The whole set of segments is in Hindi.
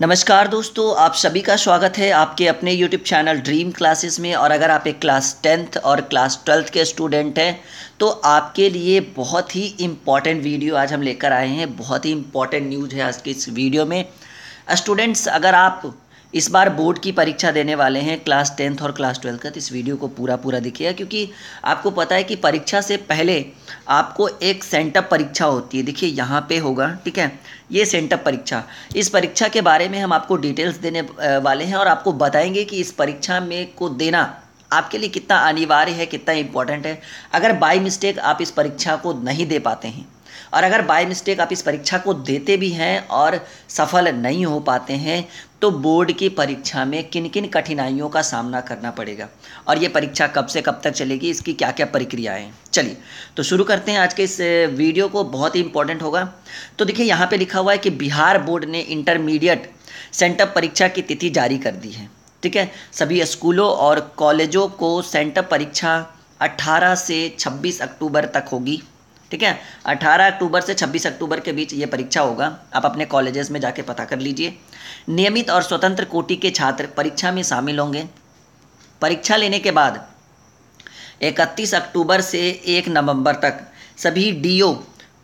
नमस्कार दोस्तों आप सभी का स्वागत है आपके अपने YouTube चैनल ड्रीम क्लासेस में और अगर आप एक क्लास टेंथ और क्लास ट्वेल्थ के स्टूडेंट हैं तो आपके लिए बहुत ही इम्पॉर्टेंट वीडियो आज हम लेकर आए हैं बहुत ही इम्पॉर्टेंट न्यूज़ है आज के इस वीडियो में स्टूडेंट्स अगर आप इस बार बोर्ड की परीक्षा देने वाले हैं क्लास टेंथ और क्लास ट्वेल्थ का तो इस वीडियो को पूरा पूरा देखिएगा क्योंकि आपको पता है कि परीक्षा से पहले आपको एक सेंटअप परीक्षा होती है देखिए यहाँ पे होगा ठीक है ये सेंटअप परीक्षा इस परीक्षा के बारे में हम आपको डिटेल्स देने वाले हैं और आपको बताएंगे कि इस परीक्षा में को देना आपके लिए कितना अनिवार्य है कितना इम्पोर्टेंट है अगर बाई मिस्टेक आप इस परीक्षा को नहीं दे पाते हैं और अगर बाय मिस्टेक आप इस परीक्षा को देते भी हैं और सफल नहीं हो पाते हैं तो बोर्ड की परीक्षा में किन किन कठिनाइयों का सामना करना पड़ेगा और ये परीक्षा कब से कब तक चलेगी इसकी क्या क्या प्रक्रियाएँ चलिए तो शुरू करते हैं आज के इस वीडियो को बहुत ही इंपॉर्टेंट होगा तो देखिए यहाँ पे लिखा हुआ है कि बिहार बोर्ड ने इंटरमीडिएट सेंटअप परीक्षा की तिथि जारी कर दी है ठीक है सभी स्कूलों और कॉलेजों को सेंटअप परीक्षा 18 से 26 अक्टूबर तक होगी ठीक है 18 अक्टूबर से 26 अक्टूबर के बीच ये परीक्षा होगा आप अपने कॉलेजेस में जाके पता कर लीजिए नियमित और स्वतंत्र कोटि के छात्र परीक्षा में शामिल होंगे परीक्षा लेने के बाद 31 अक्टूबर से 1 नवंबर तक सभी डीओ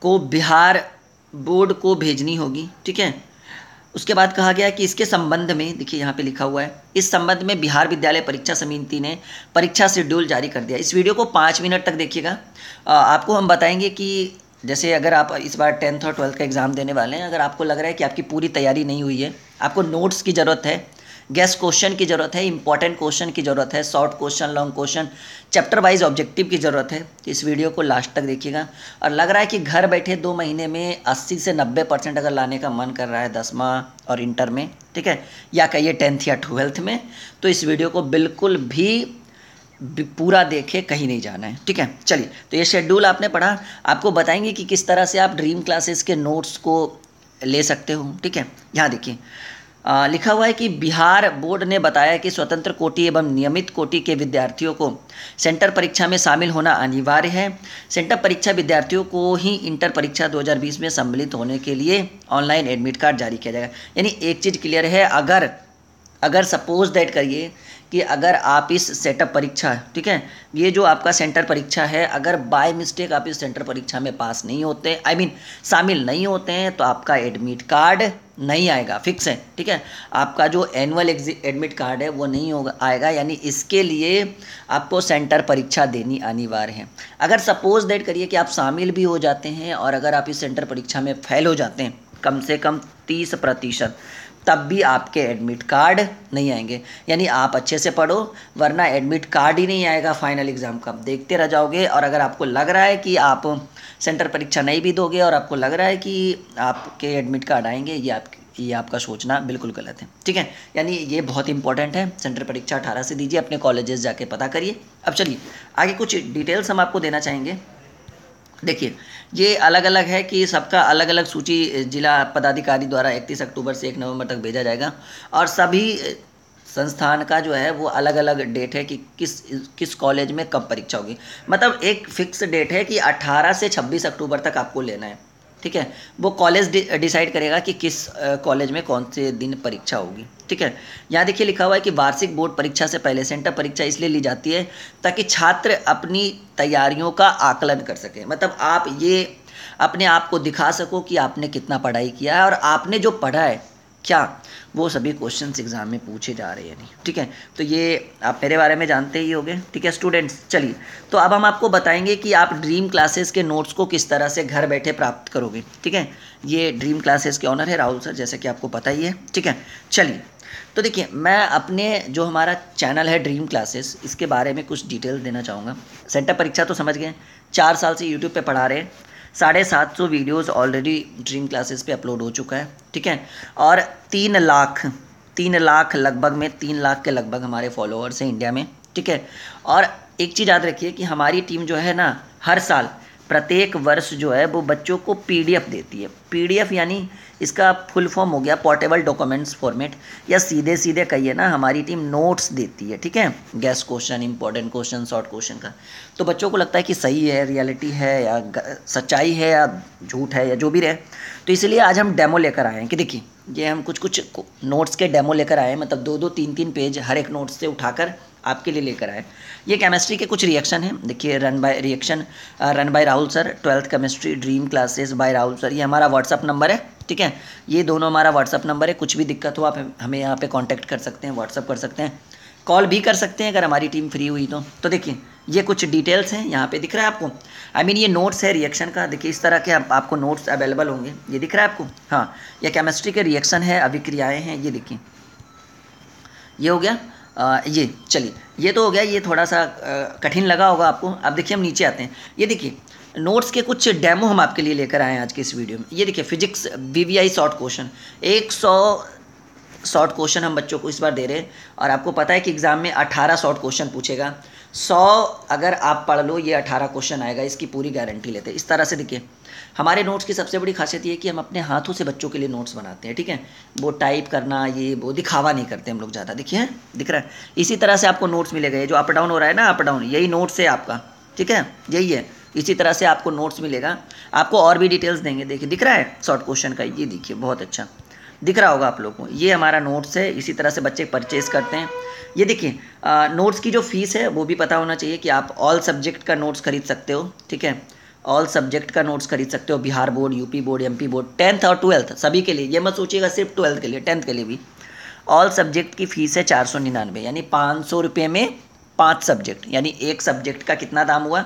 को बिहार बोर्ड को भेजनी होगी ठीक है उसके बाद कहा गया कि इसके संबंध में देखिए यहाँ पे लिखा हुआ है इस संबंध में बिहार विद्यालय परीक्षा समिति ने परीक्षा शेड्यूल जारी कर दिया इस वीडियो को पाँच मिनट तक देखिएगा आपको हम बताएंगे कि जैसे अगर आप इस बार टेंथ और ट्वेल्थ का एग्ज़ाम देने वाले हैं अगर आपको लग रहा है कि आपकी पूरी तैयारी नहीं हुई है आपको नोट्स की ज़रूरत है गैस क्वेश्चन की ज़रूरत है इंपॉर्टेंट क्वेश्चन की ज़रूरत है short question long question chapter wise objective की ज़रूरत है तो इस वीडियो को लास्ट तक देखिएगा और लग रहा है कि घर बैठे दो महीने में अस्सी से नब्बे परसेंट अगर लाने का मन कर रहा है दसवा और इंटर में ठीक है या कहिए टेंथ या ट्वेल्थ में तो इस वीडियो को बिल्कुल भी पूरा देखे कहीं नहीं जाना है ठीक है चलिए तो ये शेड्यूल आपने पढ़ा आपको बताएंगे कि किस तरह से आप ड्रीम क्लासेस के नोट्स को ले सकते हो ठीक है यहाँ देखिए आ, लिखा हुआ है कि बिहार बोर्ड ने बताया कि स्वतंत्र कोटि एवं नियमित कोटि के विद्यार्थियों को सेंटर परीक्षा में शामिल होना अनिवार्य है सेंटर परीक्षा विद्यार्थियों को ही इंटर परीक्षा 2020 में सम्मिलित होने के लिए ऑनलाइन एडमिट कार्ड जारी किया जाएगा यानी एक चीज़ क्लियर है अगर अगर सपोज दैट करिए कि अगर आप इस सेटअप परीक्षा ठीक है ये जो आपका सेंटर परीक्षा है अगर बाय मिस्टेक आप इस सेंटर परीक्षा में पास नहीं होते आई I मीन mean, शामिल नहीं होते हैं तो आपका एडमिट कार्ड नहीं आएगा फिक्स है ठीक है आपका जो एनुअल एडमिट कार्ड है वो नहीं होगा आएगा यानी इसके लिए आपको सेंटर परीक्षा देनी अनिवार्य है अगर सपोज डेट करिए कि आप शामिल भी हो जाते हैं और अगर आप इस सेंटर परीक्षा में फेल हो जाते हैं कम से कम तीस प्रतिशत तब भी आपके एडमिट कार्ड नहीं आएंगे यानी आप अच्छे से पढ़ो वरना एडमिट कार्ड ही नहीं आएगा फाइनल एग्ज़ाम का देखते रह जाओगे और अगर आपको लग रहा है कि आप सेंटर परीक्षा नहीं भी दोगे और आपको लग रहा है कि आपके एडमिट कार्ड आएंगे ये आप ये आपका सोचना बिल्कुल गलत है ठीक है यानी ये बहुत इंपॉर्टेंट है सेंटर परीक्षा अठारह से दीजिए अपने कॉलेजेस जाके पता करिए अब चलिए आगे कुछ डिटेल्स हम आपको देना चाहेंगे देखिए ये अलग अलग है कि सबका अलग अलग सूची जिला पदाधिकारी द्वारा इकतीस अक्टूबर से एक नवंबर तक भेजा जाएगा और सभी संस्थान का जो है वो अलग अलग डेट है कि किस किस कॉलेज में कब परीक्षा होगी मतलब एक फिक्स डेट है कि 18 से 26 अक्टूबर तक आपको लेना है ठीक है वो कॉलेज डिसाइड करेगा कि किस कॉलेज में कौन से दिन परीक्षा होगी ठीक है यहाँ देखिए लिखा हुआ है कि वार्षिक बोर्ड परीक्षा से पहले सेंटर परीक्षा इसलिए ली जाती है ताकि छात्र अपनी तैयारियों का आकलन कर सकें मतलब आप ये अपने आप को दिखा सको कि आपने कितना पढ़ाई किया है और आपने जो पढ़ा है क्या वो सभी क्वेश्चन एग्ज़ाम में पूछे जा रहे हैं नहीं ठीक है तो ये आप मेरे बारे में जानते ही होंगे ठीक है स्टूडेंट्स चलिए तो अब हम आपको बताएंगे कि आप ड्रीम क्लासेस के नोट्स को किस तरह से घर बैठे प्राप्त करोगे ठीक है ये ड्रीम क्लासेस के ऑनर है राहुल सर जैसे कि आपको पता ही है ठीक है चलिए तो देखिए मैं अपने जो हमारा चैनल है ड्रीम क्लासेस इसके बारे में कुछ डिटेल देना चाहूँगा सेंटर परीक्षा तो समझ गए चार साल से यूट्यूब पर पढ़ा रहे हैं साढ़े सात सौ वीडियोज़ ऑलरेडी ड्रीम क्लासेस पे अपलोड हो चुका है ठीक है और तीन लाख तीन लाख लगभग में तीन लाख के लगभग हमारे फॉलोअर्स हैं इंडिया में ठीक है और एक चीज़ याद रखिए कि हमारी टीम जो है ना हर साल प्रत्येक वर्ष जो है वो बच्चों को पीडीएफ देती है पीडीएफ यानी इसका फुल फॉर्म हो गया पोर्टेबल डॉक्यूमेंट्स फॉर्मेट या सीधे सीधे कहिए ना हमारी टीम नोट्स देती है ठीक है guess question important question short question का तो बच्चों को लगता है कि सही है रियलिटी है या सच्चाई है या झूठ है या जो भी रहे तो इसलिए आज हम डेमो लेकर आए हैं कि देखिए ये हम कुछ कुछ नोट्स के डेमो लेकर आए हैं मतलब दो दो तीन तीन पेज हर एक नोट्स से उठाकर आपके लिए लेकर आए ये केमिस्ट्री के कुछ रिएक्शन हैं देखिए run by reaction run by Rahul sir twelfth chemistry dream classes by Rahul sir ये हमारा व्हाट्सअप नंबर है ठीक है ये दोनों हमारा व्हाट्सअप नंबर है कुछ भी दिक्कत हो आप हमें यहाँ पर कॉन्टैक्ट कर सकते हैं व्हाट्सअप कर सकते हैं कॉल भी कर सकते हैं अगर हमारी टीम फ्री हुई तो तो देखिए ये कुछ डिटेल्स हैं यहाँ पे दिख रहा है आपको आई I मीन mean, ये नोट्स है रिएक्शन का देखिए इस तरह के आप, आपको नोट्स अवेलेबल होंगे ये दिख रहा है आपको हाँ ये केमिस्ट्री के रिएक्शन है अभिक्रियाएँ हैं ये देखिए ये हो गया ये चलिए ये तो हो गया ये थोड़ा सा कठिन लगा होगा आपको अब आप देखिए हम नीचे आते हैं ये देखिए नोट्स के कुछ डेमो हम आपके लिए लेकर आए हैं आज के इस वीडियो में ये देखिए physics V V short question एक सौ शॉर्ट क्वेश्चन हम बच्चों को इस बार दे रहे हैं और आपको पता है कि एग्ज़ाम में अट्ठारह शॉर्ट क्वेश्चन पूछेगा सौ अगर आप पढ़ लो ये अठारह क्वेश्चन आएगा इसकी पूरी गारंटी लेते हैं इस तरह से देखिए हमारे नोट्स की सबसे बड़ी खासियत ये कि हम अपने हाथों से बच्चों के लिए नोट्स बनाते हैं ठीक है वो टाइप करना ये वो दिखावा नहीं करते हम लोग ज़्यादा देखिए दिख रहा है इसी तरह से आपको नोट्स मिलेगा ये जो अप डाउन हो रहा है ना अप डाउन यही नोट्स है आपका ठीक है यही है इसी तरह से आपको नोट्स मिलेगा आपको और भी डिटेल्स देंगे देखिए दिख रहा है शॉर्ट क्वेश्चन का ये देखिए बहुत अच्छा दिख रहा होगा आप लोग को ये हमारा नोट्स है इसी तरह से बच्चे परचेज करते हैं ये देखिए नोट्स की जो फ़ीस है वो भी पता होना चाहिए कि आप ऑल सब्जेक्ट का नोट्स खरीद सकते हो ठीक है ऑल सब्जेक्ट का नोट्स खरीद सकते हो Bihar board UP board MP board tenth और ट्वेल्थ सभी के लिए ये मत सोचिएगा सिर्फ ट्वेल्थ के लिए टेंथ के लिए भी ऑल सब्जेक्ट की फ़ीस है चार सौ निन्यानवे यानी पाँच सौ रुपये में पाँच सब्जेक्ट यानी एक सब्जेक्ट का कितना दाम हुआ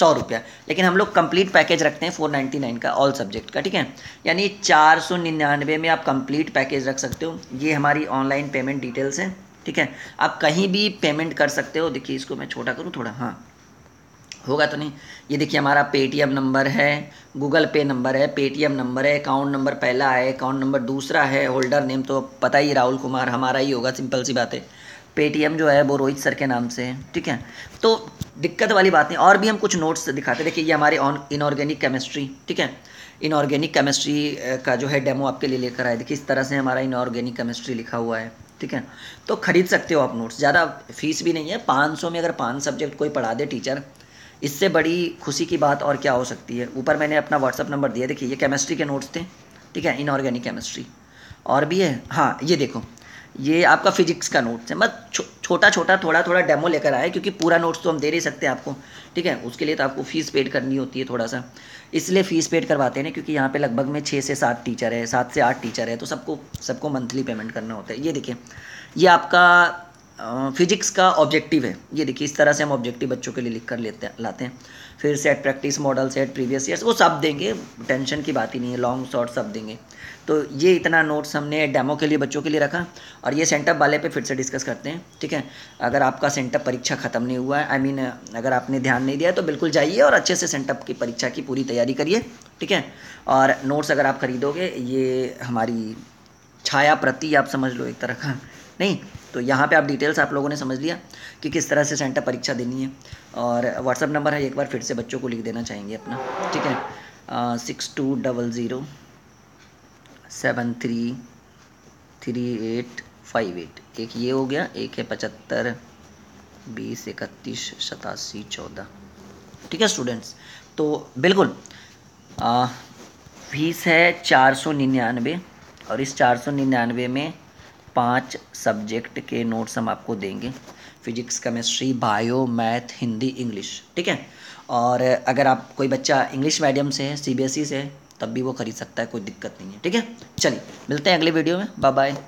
सौ रुपया लेकिन हम लोग कंप्लीट पैकेज रखते हैं फोर नाइन्टी नाइन का ऑल सब्जेक्ट का ठीक है यानी चार सौ निन्यानवे में आप कंप्लीट पैकेज रख सकते हो ये हमारी ऑनलाइन पेमेंट डिटेल्स हैं ठीक है आप कहीं भी पेमेंट कर सकते हो देखिए इसको मैं छोटा करूँ थोड़ा हाँ होगा तो नहीं ये देखिए हमारा पेटीएम नंबर है गूगल पे नंबर है पेटीएम नंबर है अकाउंट नंबर पहला है अकाउंट नंबर दूसरा है होल्डर नेम तो पता ही राहुल कुमार हमारा ही होगा सिंपल सी बात है पेटीएम जो है वो रोहित सर के नाम से है ठीक है तो दिक्कत वाली बात नहीं और भी हम कुछ नोट्स दिखाते देखिए ये हमारे ऑन इनऑर्गेनिक केमिस्ट्री ठीक है इनऑर्गेनिक केमिस्ट्री का जो है डेमो आपके लिए लेकर आए देखिए इस तरह से हमारा इनऑर्गेनिक केमिस्ट्री लिखा हुआ है ठीक है तो खरीद सकते हो आप नोट्स ज़्यादा फीस भी नहीं है पाँच में अगर पाँच सब्जेक्ट कोई पढ़ा दे टीचर इससे बड़ी खुशी की बात और क्या हो सकती है ऊपर मैंने अपना व्हाट्सअप नंबर दिया देखिए ये केमिस्ट्री के नोट्स थे ठीक है इनऑर्गेनिक केमिस्ट्री और भी है हाँ ये देखो ये आपका फिजिक्स का नोट्स है मत छो, छोटा छोटा थोड़ा थोड़ा डेमो लेकर आए क्योंकि पूरा नोट्स तो हम दे नहीं सकते आपको ठीक है उसके लिए तो आपको फ़ीस पेड करनी होती है थोड़ा सा इसलिए फ़ीस पेड करवाते हैं क्योंकि यहाँ पे लगभग में छः से सात टीचर है सात से आठ टीचर है तो सबको सबको मंथली पेमेंट करना होता है ये देखिए ये आपका फिजिक्स का ऑब्जेक्टिव है ये देखिए इस तरह से हम ऑब्जेक्टिव बच्चों के लिए लिख कर लेते लाते हैं फिर set practice model set previous years वो सब देंगे टेंशन की बात ही नहीं है लॉन्ग शॉर्ट सब देंगे तो ये इतना नोट्स हमने डेमो के लिए बच्चों के लिए रखा और ये सेंटअप वाले पे फिर से डिस्कस करते हैं ठीक है अगर आपका सेंटअप परीक्षा ख़त्म नहीं हुआ है आई I मीन mean, अगर आपने ध्यान नहीं दिया तो बिल्कुल जाइए और अच्छे से सेंटअप की परीक्षा की पूरी तैयारी करिए ठीक है और नोट्स अगर आप खरीदोगे ये हमारी छाया प्रति आप समझ लो एक तरह का नहीं तो यहाँ पे आप डिटेल्स आप लोगों ने समझ लिया कि किस तरह से सेंटर परीक्षा देनी है और व्हाट्सअप नंबर है एक बार फिर से बच्चों को लिख देना चाहेंगे अपना ठीक है six two double zero seven three three eight five eight एक ये हो गया एक है पचहत्तर बीस इकतीस सतासी चौदह ठीक है स्टूडेंट्स तो बिल्कुल फीस है चार सौ निन्यानवे और इस चार सौ निन्यानवे में पांच सब्जेक्ट के नोट्स हम आपको देंगे physics chemistry bio math Hindi English ठीक है और अगर आप कोई बच्चा इंग्लिश मीडियम से है सी से है तब भी वो खरीद सकता है कोई दिक्कत नहीं है ठीक है चलिए मिलते हैं अगले वीडियो में बाय बाय